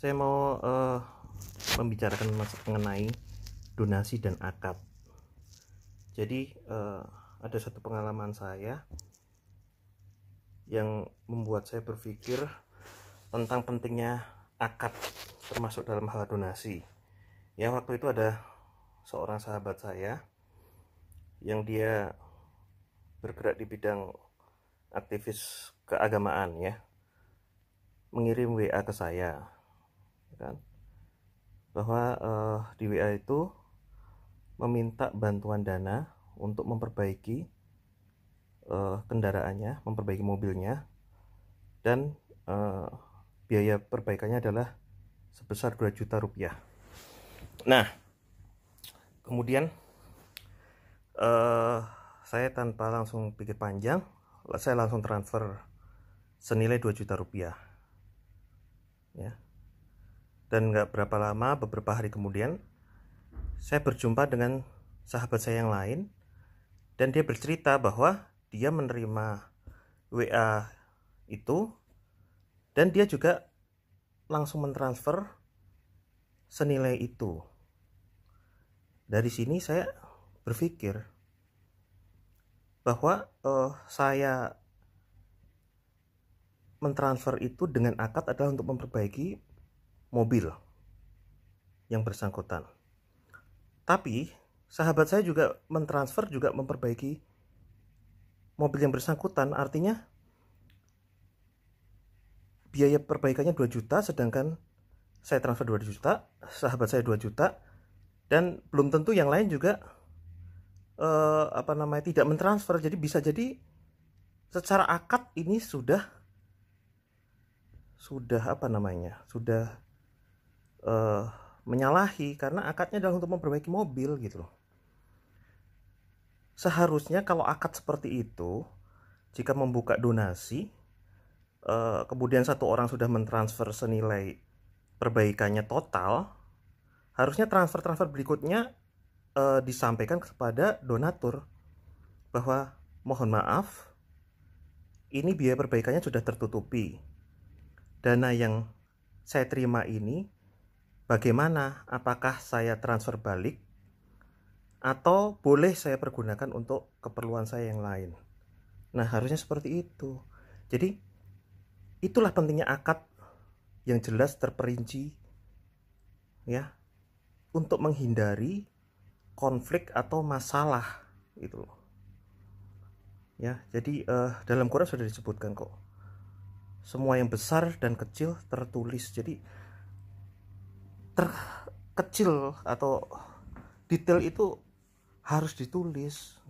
saya mau uh, membicarakan mengenai donasi dan akad. Jadi uh, ada satu pengalaman saya yang membuat saya berpikir tentang pentingnya akad termasuk dalam hal donasi. Ya waktu itu ada seorang sahabat saya yang dia bergerak di bidang aktivis keagamaan ya mengirim WA ke saya kan bahwa uh, di WA itu meminta bantuan dana untuk memperbaiki uh, kendaraannya, memperbaiki mobilnya dan uh, biaya perbaikannya adalah sebesar 2 juta rupiah. Nah, kemudian uh, saya tanpa langsung pikir panjang, saya langsung transfer senilai 2 juta rupiah. Ya, dan nggak berapa lama, beberapa hari kemudian, saya berjumpa dengan sahabat saya yang lain dan dia bercerita bahwa dia menerima WA itu dan dia juga langsung mentransfer senilai itu. Dari sini saya berpikir bahwa uh, saya mentransfer itu dengan akad adalah untuk memperbaiki mobil yang bersangkutan. Tapi sahabat saya juga mentransfer juga memperbaiki mobil yang bersangkutan artinya biaya perbaikannya 2 juta sedangkan saya transfer 2 juta, sahabat saya 2 juta dan belum tentu yang lain juga eh, apa namanya tidak mentransfer. Jadi bisa jadi secara akad ini sudah sudah apa namanya? sudah uh, menyalahi karena akadnya adalah untuk memperbaiki mobil gitu loh. Seharusnya kalau akad seperti itu, jika membuka donasi, uh, kemudian satu orang sudah mentransfer senilai perbaikannya total, harusnya transfer-transfer berikutnya uh, disampaikan kepada donatur bahwa mohon maaf, ini biaya perbaikannya sudah tertutupi. Dana yang saya terima ini bagaimana? Apakah saya transfer balik atau boleh saya pergunakan untuk keperluan saya yang lain? Nah, harusnya seperti itu. Jadi itulah pentingnya akad yang jelas terperinci ya untuk menghindari konflik atau masalah itu loh. Ya, jadi uh, dalam Quran sudah disebutkan kok. Semua yang besar dan kecil tertulis. Jadi terkecil atau detail itu harus ditulis